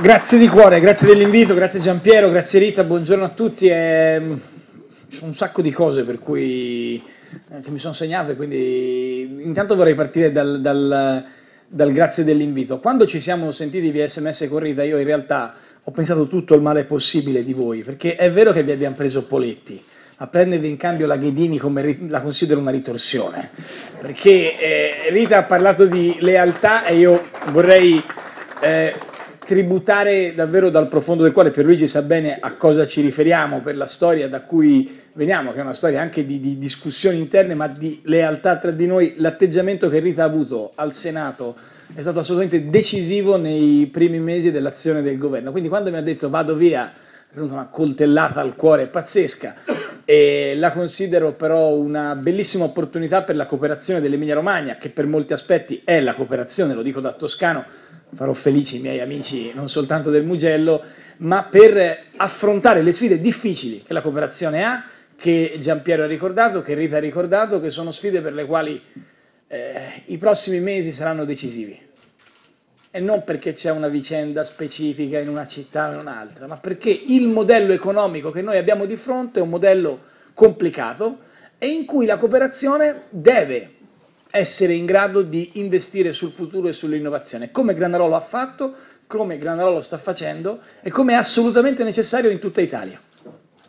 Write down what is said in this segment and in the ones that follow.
Grazie di cuore, grazie dell'invito, grazie Giampiero, grazie Rita, buongiorno a tutti. È... Mm, c'è un sacco di cose per cui... Eh, che mi sono segnate, quindi intanto vorrei partire dal, dal, dal grazie dell'invito. Quando ci siamo sentiti via sms con Rita, io in realtà ho pensato tutto il male possibile di voi, perché è vero che vi abbiamo preso Poletti, a prendervi in cambio la Ghedini come la considero una ritorsione, perché eh, Rita ha parlato di lealtà e io vorrei eh, tributare davvero dal profondo del cuore, per Luigi sa bene a cosa ci riferiamo, per la storia da cui veniamo, che è una storia anche di, di discussioni interne, ma di lealtà tra di noi, l'atteggiamento che Rita ha avuto al Senato è stato assolutamente decisivo nei primi mesi dell'azione del governo. Quindi quando mi ha detto vado via, è venuta una coltellata al cuore pazzesca, e la considero però una bellissima opportunità per la cooperazione dell'Emilia Romagna, che per molti aspetti è la cooperazione, lo dico da toscano, farò felici i miei amici non soltanto del Mugello, ma per affrontare le sfide difficili che la cooperazione ha, che Giampiero ha ricordato, che Rita ha ricordato, che sono sfide per le quali eh, i prossimi mesi saranno decisivi e non perché c'è una vicenda specifica in una città o in un'altra, ma perché il modello economico che noi abbiamo di fronte è un modello complicato e in cui la cooperazione deve essere in grado di investire sul futuro e sull'innovazione, come Granarolo ha fatto, come Granarolo sta facendo e come è assolutamente necessario in tutta Italia.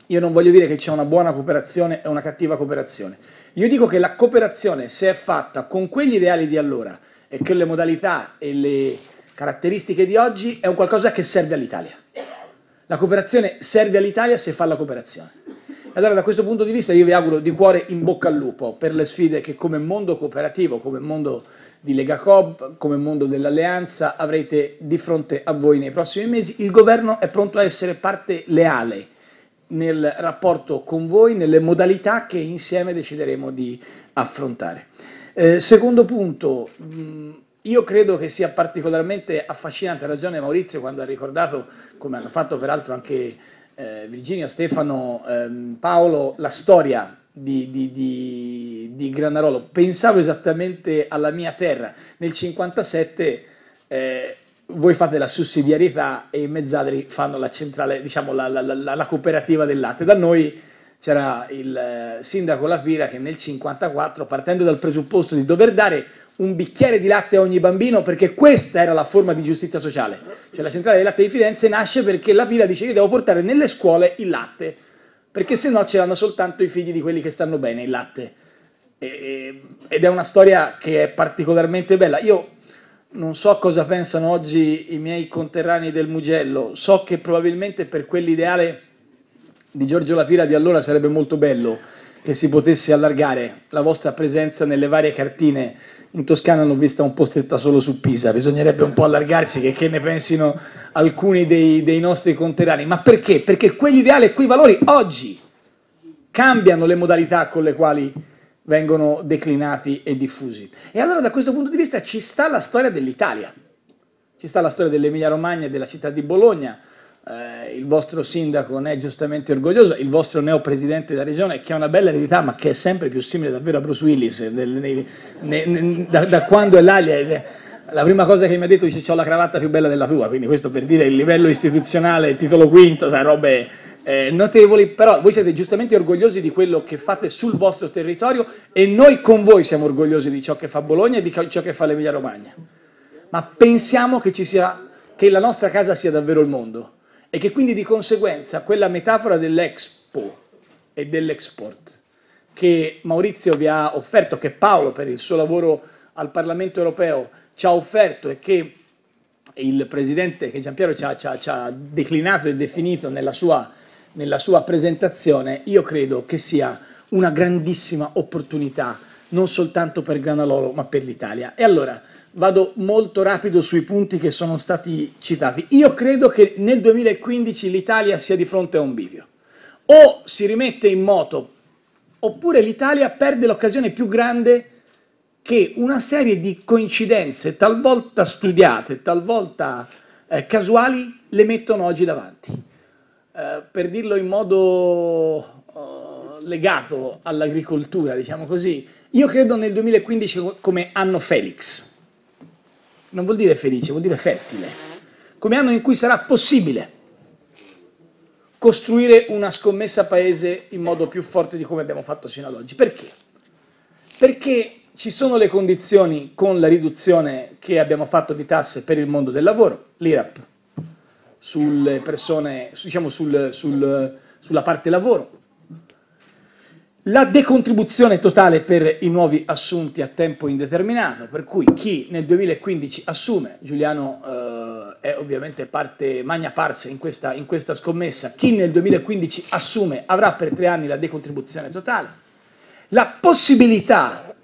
Io non voglio dire che c'è una buona cooperazione e una cattiva cooperazione. Io dico che la cooperazione, se è fatta con quegli ideali di allora e che le modalità e le caratteristiche di oggi è un qualcosa che serve all'Italia. La cooperazione serve all'Italia se fa la cooperazione. Allora da questo punto di vista io vi auguro di cuore in bocca al lupo per le sfide che come mondo cooperativo, come mondo di Lega Cob, come mondo dell'alleanza avrete di fronte a voi nei prossimi mesi. Il governo è pronto a essere parte leale nel rapporto con voi, nelle modalità che insieme decideremo di affrontare. Eh, secondo punto, mh, mm, io credo che sia particolarmente affascinante, ha ragione Maurizio quando ha ricordato, come hanno fatto peraltro anche eh, Virginio, Stefano, ehm, Paolo, la storia di, di, di, di, Granarolo. Pensavo esattamente alla mia terra. Nel 57 eh, voi fate la sussidiarietà e i mezzadri fanno la centrale, diciamo la, la, la, la cooperativa del latte. Da noi c'era il eh, sindaco Lapira che nel 54, partendo dal presupposto di dover dare un bicchiere di latte a ogni bambino perché questa era la forma di giustizia sociale. Cioè la centrale del latte di Firenze nasce perché la Pila dice io devo portare nelle scuole il latte, perché se no ce l'hanno soltanto i figli di quelli che stanno bene il latte. E, ed è una storia che è particolarmente bella. Io non so cosa pensano oggi i miei conterranei del Mugello, so che probabilmente per quell'ideale di Giorgio La Pila di allora sarebbe molto bello che si potesse allargare la vostra presenza nelle varie cartine in Toscana l'ho vista un po' stretta solo su Pisa, bisognerebbe un po' allargarsi che, che ne pensino alcuni dei, dei nostri conterranei, ma perché? Perché quegli ideali e quei valori oggi cambiano le modalità con le quali vengono declinati e diffusi. E allora da questo punto di vista ci sta la storia dell'Italia, ci sta la storia dell'Emilia Romagna e della città di Bologna, eh, il vostro sindaco ne è giustamente orgoglioso, il vostro neopresidente della regione che ha una bella eredità ma che è sempre più simile davvero a Bruce Willis del, eh, nei, ne, ne, da, da, quando è là la prima cosa che mi ha detto dice ho la cravatta più bella della tua quindi questo per dire il livello istituzionale, il titolo quinto, sai, robe eh, notevoli, però voi siete giustamente orgogliosi di quello che fate sul vostro territorio e noi con voi siamo orgogliosi di ciò che fa Bologna e di ciò che fa l'Emilia Romagna ma pensiamo che, sia, che la nostra casa sia davvero il mondo e che quindi di conseguenza quella metafora dell'expo e dell'export che Maurizio vi ha offerto, che Paolo per il suo lavoro al Parlamento europeo ci ha offerto e che il Presidente, che Giampiero ci ha, ci, ci ha declinato e definito nella sua, nella sua presentazione, io credo che sia una grandissima opportunità non soltanto per Granalolo ma per l'Italia. E allora vado molto rapido sui punti che sono stati citati. Io credo che nel 2015 l'Italia sia di fronte a un bivio. O si rimette in moto, oppure l'Italia perde l'occasione più grande che una serie di coincidenze, talvolta studiate, talvolta eh, casuali, le mettono oggi davanti. Eh, per dirlo in modo eh, legato all'agricoltura, diciamo così, io credo nel 2015 come anno Felix non vuol dire felice, vuol dire fertile, come anno in cui sarà possibile costruire una scommessa paese in modo più forte di come abbiamo fatto sino ad oggi. Perché? Perché ci sono le condizioni con la riduzione che abbiamo fatto di tasse per il mondo del lavoro, l'IRAP, sulle persone, diciamo sul, sul, sulla parte lavoro, la decontribuzione totale per i nuovi assunti a tempo indeterminato, per cui chi nel 2015 assume, Giuliano eh, è ovviamente parte, magna parse in questa, in questa scommessa, chi nel 2015 assume avrà per tre anni la decontribuzione totale. La possibilità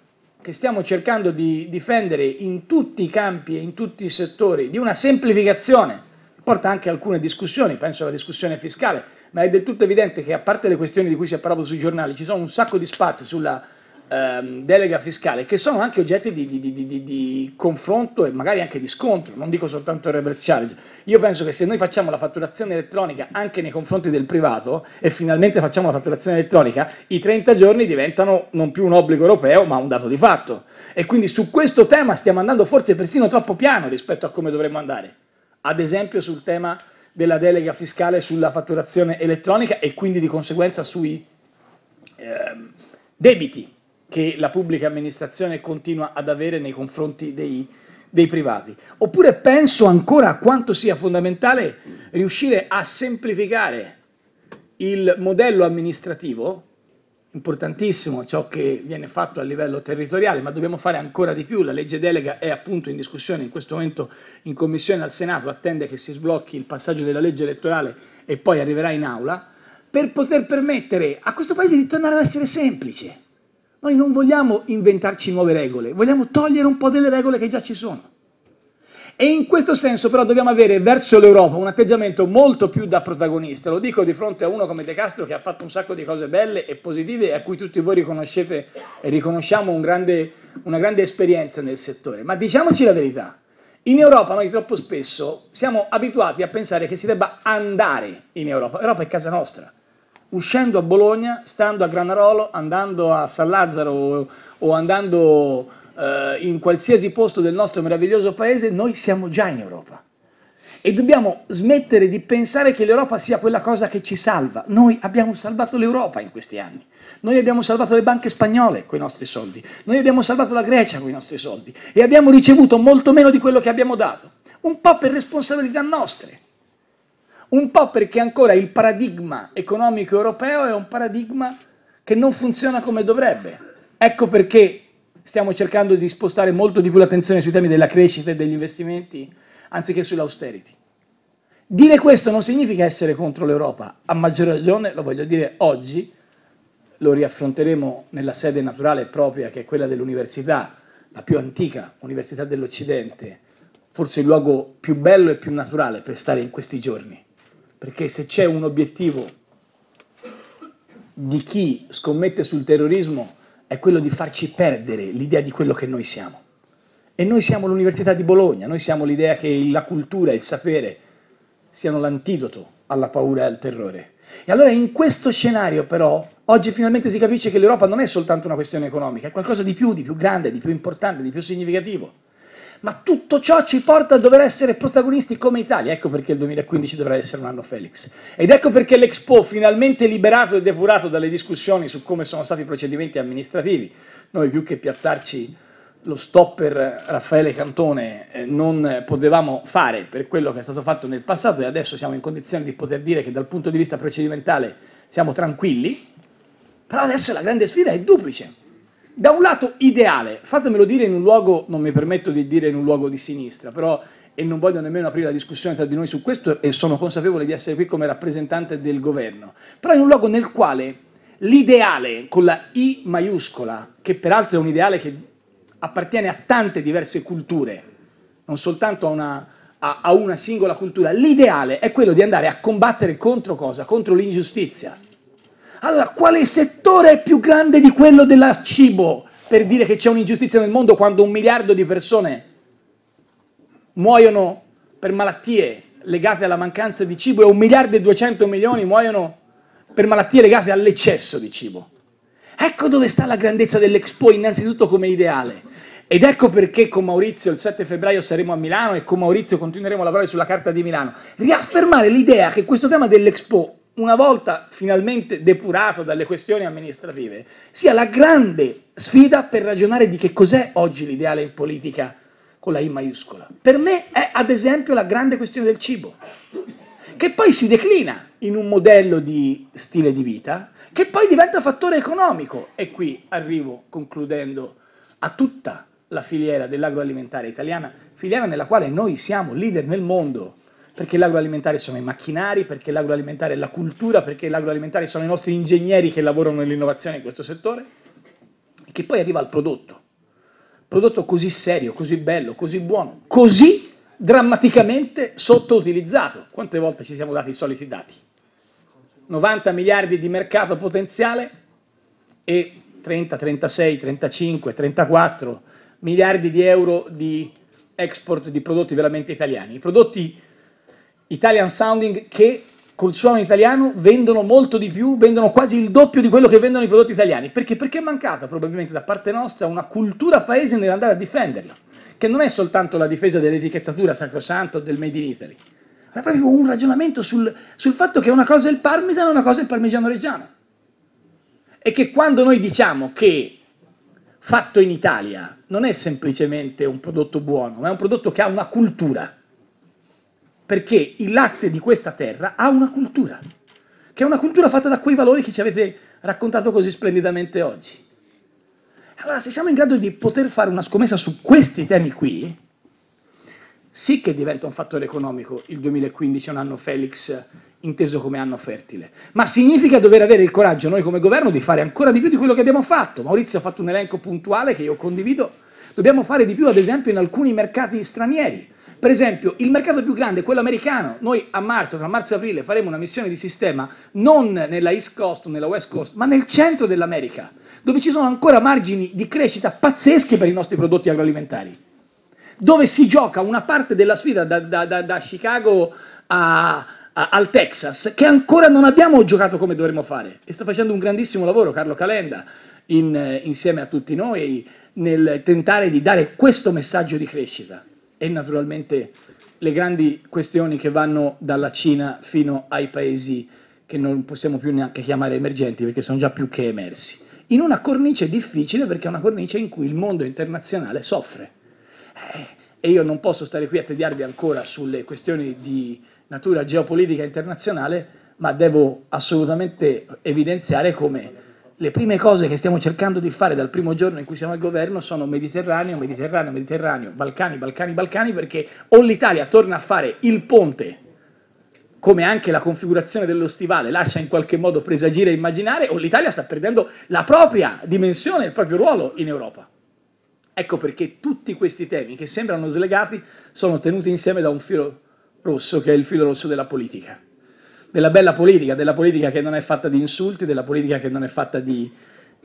che stiamo cercando di difendere in tutti i campi e in tutti i settori di una semplificazione porta anche a alcune discussioni, penso alla discussione fiscale, ma è del tutto evidente che a parte le questioni di cui si è parlato sui giornali, ci sono un sacco di spazi sulla ehm, delega fiscale che sono anche oggetti di, di, di, di, confronto e magari anche di scontro, non dico soltanto il reverse charge. Io penso che se noi facciamo la fatturazione elettronica anche nei confronti del privato e finalmente facciamo la fatturazione elettronica, i 30 giorni diventano non più un obbligo europeo ma un dato di fatto. E quindi su questo tema stiamo andando forse persino troppo piano rispetto a come dovremmo andare. Ad esempio sul tema della delega fiscale sulla fatturazione elettronica e quindi di conseguenza sui ehm, debiti che la pubblica amministrazione continua ad avere nei confronti dei, dei privati. Oppure penso ancora a quanto sia fondamentale riuscire a semplificare il modello amministrativo importantissimo ciò che viene fatto a livello territoriale, ma dobbiamo fare ancora di più. La legge delega è appunto in discussione in questo momento in commissione al Senato, attende che si sblocchi il passaggio della legge elettorale e poi arriverà in aula, per poter permettere a questo Paese di tornare ad essere semplice. Noi non vogliamo inventarci nuove regole, vogliamo togliere un po' delle regole che già ci sono. E in questo senso però dobbiamo avere verso l'Europa un atteggiamento molto più da protagonista, lo dico di fronte a uno come De Castro che ha fatto un sacco di cose belle e positive e a cui tutti voi riconoscete e riconosciamo un grande, una grande esperienza nel settore, ma diciamoci la verità. In Europa noi troppo spesso siamo abituati a pensare che si debba andare in Europa. Europa è casa nostra. Uscendo a Bologna, stando a Granarolo, andando a San Lazzaro o andando eh, in qualsiasi posto del nostro meraviglioso paese, noi siamo già in Europa. E dobbiamo smettere di pensare che l'Europa sia quella cosa che ci salva. Noi abbiamo salvato l'Europa in questi anni. Noi abbiamo salvato le banche spagnole con i nostri soldi. Noi abbiamo salvato la Grecia con i nostri soldi. E abbiamo ricevuto molto meno di quello che abbiamo dato. Un po' per responsabilità nostre. Un po' perché ancora il paradigma economico europeo è un paradigma che non funziona come dovrebbe. Ecco perché stiamo cercando di spostare molto di più l'attenzione sui temi della crescita e degli investimenti anziché sull'austerity. Dire questo non significa essere contro l'Europa, a maggior ragione lo voglio dire oggi, lo riaffronteremo nella sede naturale propria che è quella dell'università, la più antica università dell'Occidente, forse il luogo più bello e più naturale per stare in questi giorni, perché se c'è un obiettivo di chi scommette sul terrorismo è quello di farci perdere l'idea di quello che noi siamo. E noi siamo l'Università di Bologna, noi siamo l'idea che la cultura e il sapere siano l'antidoto alla paura e al terrore. E allora in questo scenario però, oggi finalmente si capisce che l'Europa non è soltanto una questione economica, è qualcosa di più, di più grande, di più importante, di più significativo ma tutto ciò ci porta a dover essere protagonisti come Italia. Ecco perché il 2015 dovrà essere un anno Felix. Ed ecco perché l'Expo, finalmente liberato e depurato dalle discussioni su come sono stati i procedimenti amministrativi, noi più che piazzarci lo stopper Raffaele Cantone eh, non potevamo fare per quello che è stato fatto nel passato e adesso siamo in condizione di poter dire che dal punto di vista procedimentale siamo tranquilli, però adesso la grande sfida è duplice da un lato ideale, fatemelo dire in un luogo, non mi permetto di dire in un luogo di sinistra, però e non voglio nemmeno aprire la discussione tra di noi su questo e sono consapevole di essere qui come rappresentante del governo, però in un luogo nel quale l'ideale con la I maiuscola, che peraltro è un ideale che appartiene a tante diverse culture, non soltanto a una, a, a una singola cultura, l'ideale è quello di andare a combattere contro cosa? Contro l'ingiustizia. Allora, quale settore è più grande di quello del cibo per dire che c'è un'ingiustizia nel mondo quando un miliardo di persone muoiono per malattie legate alla mancanza di cibo e un miliardo e duecento milioni muoiono per malattie legate all'eccesso di cibo? Ecco dove sta la grandezza dell'Expo innanzitutto come ideale. Ed ecco perché con Maurizio il 7 febbraio saremo a Milano e con Maurizio continueremo a lavorare sulla carta di Milano. Riaffermare l'idea che questo tema dell'Expo una volta finalmente depurato dalle questioni amministrative, sia la grande sfida per ragionare di che cos'è oggi l'ideale in politica con la I maiuscola. Per me è ad esempio la grande questione del cibo, che poi si declina in un modello di stile di vita, che poi diventa fattore economico. E qui arrivo concludendo a tutta la filiera dell'agroalimentare italiana, filiera nella quale noi siamo leader nel mondo perché l'agroalimentare sono i macchinari, perché l'agroalimentare è la cultura, perché l'agroalimentare sono i nostri ingegneri che lavorano nell'innovazione in questo settore, e che poi arriva al prodotto. Prodotto così serio, così bello, così buono, così drammaticamente sottoutilizzato. Quante volte ci siamo dati i soliti dati? 90 miliardi di mercato potenziale e 30, 36, 35, 34 miliardi di euro di export di prodotti veramente italiani. I prodotti Italian Sounding che col suono italiano vendono molto di più, vendono quasi il doppio di quello che vendono i prodotti italiani. Perché? Perché è mancata probabilmente da parte nostra una cultura paese nell'andare a difenderla, che non è soltanto la difesa dell'etichettatura sacrosanto del Made in Italy, ma è proprio un ragionamento sul, sul fatto che una cosa è il parmesan e una cosa è il parmigiano reggiano. E che quando noi diciamo che fatto in Italia non è semplicemente un prodotto buono, ma è un prodotto che ha una cultura perché il latte di questa terra ha una cultura, che è una cultura fatta da quei valori che ci avete raccontato così splendidamente oggi. Allora, se siamo in grado di poter fare una scommessa su questi temi qui, sì che diventa un fattore economico il 2015 un anno Felix inteso come anno fertile, ma significa dover avere il coraggio noi come governo di fare ancora di più di quello che abbiamo fatto. Maurizio ha fatto un elenco puntuale che io condivido. Dobbiamo fare di più, ad esempio, in alcuni mercati stranieri. Per esempio, il mercato più grande è quello americano. Noi a marzo, tra marzo e aprile, faremo una missione di sistema non nella East Coast o nella West Coast, ma nel centro dell'America, dove ci sono ancora margini di crescita pazzeschi per i nostri prodotti agroalimentari. Dove si gioca una parte della sfida da, da, da, da Chicago a, a, al Texas, che ancora non abbiamo giocato come dovremmo fare. E sta facendo un grandissimo lavoro Carlo Calenda, in, insieme a tutti noi, nel tentare di dare questo messaggio di crescita e naturalmente le grandi questioni che vanno dalla Cina fino ai paesi che non possiamo più neanche chiamare emergenti perché sono già più che emersi, in una cornice difficile perché è una cornice in cui il mondo internazionale soffre. Eh, e io non posso stare qui a tediarvi ancora sulle questioni di natura geopolitica internazionale, ma devo assolutamente evidenziare come le prime cose che stiamo cercando di fare dal primo giorno in cui siamo al governo sono Mediterraneo, Mediterraneo, Mediterraneo, Balcani, Balcani, Balcani, perché o l'Italia torna a fare il ponte, come anche la configurazione dello stivale lascia in qualche modo presagire e immaginare, o l'Italia sta perdendo la propria dimensione, il proprio ruolo in Europa. Ecco perché tutti questi temi, che sembrano slegati, sono tenuti insieme da un filo rosso, che è il filo rosso della politica della bella politica, della politica che non è fatta di insulti, della politica che non è fatta di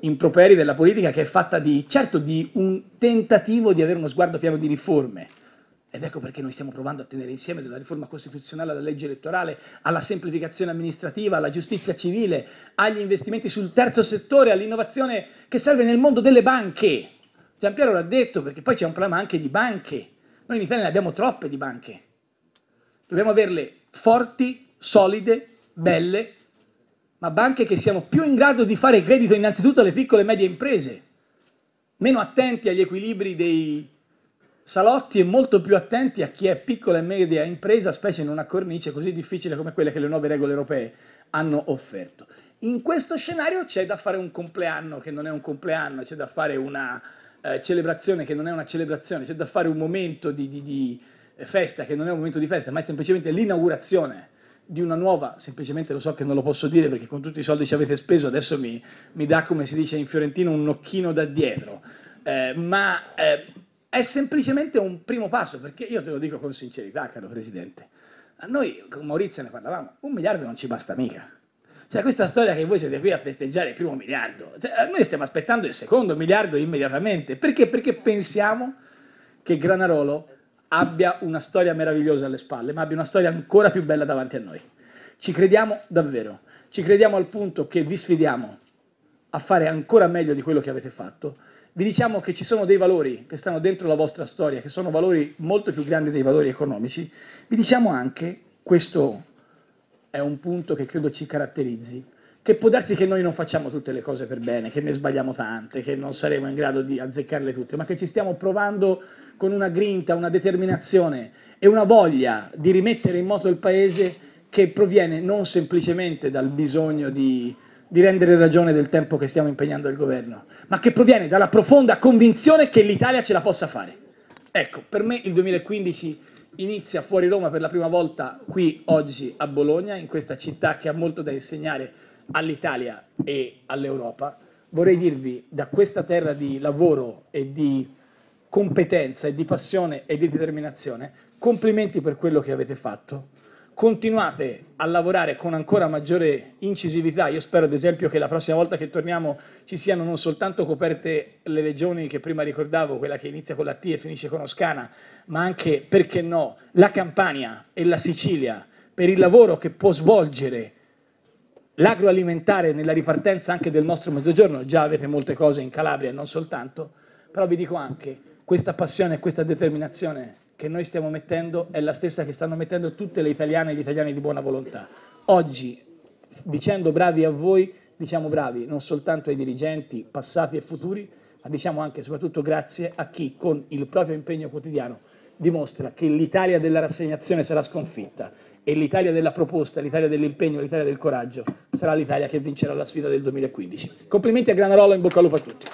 improperi, della politica che è fatta di, certo, di un tentativo di avere uno sguardo pieno di riforme. Ed ecco perché noi stiamo provando a tenere insieme dalla riforma costituzionale alla legge elettorale, alla semplificazione amministrativa, alla giustizia civile, agli investimenti sul terzo settore, all'innovazione che serve nel mondo delle banche. Giampiero l'ha detto perché poi c'è un problema anche di banche. Noi in Italia ne abbiamo troppe di banche. Dobbiamo averle forti, solide, belle, ma banche che siano più in grado di fare credito innanzitutto alle piccole e medie imprese, meno attenti agli equilibri dei salotti e molto più attenti a chi è piccola e media impresa, specie in una cornice così difficile come quella che le nuove regole europee hanno offerto. In questo scenario c'è da fare un compleanno che non è un compleanno, c'è da fare una eh, celebrazione che non è una celebrazione, c'è da fare un momento di, di, di festa che non è un momento di festa, ma è semplicemente l'inaugurazione di una nuova, semplicemente lo so che non lo posso dire perché con tutti i soldi che avete speso adesso mi, mi dà, come si dice in fiorentino, un nocchino da dietro, eh, ma eh, è semplicemente un primo passo, perché io te lo dico con sincerità, caro Presidente, a noi, con Maurizio ne parlavamo, un miliardo non ci basta mica. Cioè questa storia che voi siete qui a festeggiare il primo miliardo, cioè, eh, noi stiamo aspettando il secondo miliardo immediatamente, perché? Perché pensiamo che Granarolo abbia una storia meravigliosa alle spalle, ma abbia una storia ancora più bella davanti a noi. Ci crediamo davvero, ci crediamo al punto che vi sfidiamo a fare ancora meglio di quello che avete fatto. Vi diciamo che ci sono dei valori che stanno dentro la vostra storia, che sono valori molto più grandi dei valori economici. Vi diciamo anche, questo è un punto che credo ci caratterizzi, che può darsi che noi non facciamo tutte le cose per bene, che ne sbagliamo tante, che non saremo in grado di azzeccarle tutte, ma che ci stiamo provando con una grinta, una determinazione e una voglia di rimettere in moto il paese che proviene non semplicemente dal bisogno di, di rendere ragione del tempo che stiamo impegnando il governo, ma che proviene dalla profonda convinzione che l'Italia ce la possa fare. Ecco, per me il 2015 inizia fuori Roma per la prima volta qui oggi a Bologna, in questa città che ha molto da insegnare all'Italia e all'Europa. Vorrei dirvi da questa terra di lavoro e di competenza e di passione e di determinazione. Complimenti per quello che avete fatto. Continuate a lavorare con ancora maggiore incisività. Io spero, ad esempio, che la prossima volta che torniamo ci siano non soltanto coperte le regioni che prima ricordavo, quella che inizia con la T e finisce con Oscana, ma anche, perché no, la Campania e la Sicilia per il lavoro che può svolgere l'agroalimentare nella ripartenza anche del nostro mezzogiorno. Già avete molte cose in Calabria, non soltanto però vi dico anche questa passione e questa determinazione che noi stiamo mettendo è la stessa che stanno mettendo tutte le italiane e gli italiani di buona volontà. Oggi, dicendo bravi a voi, diciamo bravi non soltanto ai dirigenti passati e futuri, ma diciamo anche e soprattutto grazie a chi con il proprio impegno quotidiano dimostra che l'Italia della rassegnazione sarà sconfitta e l'Italia della proposta, l'Italia dell'impegno, l'Italia del coraggio sarà l'Italia che vincerà la sfida del 2015. Complimenti a e in bocca al lupo a tutti.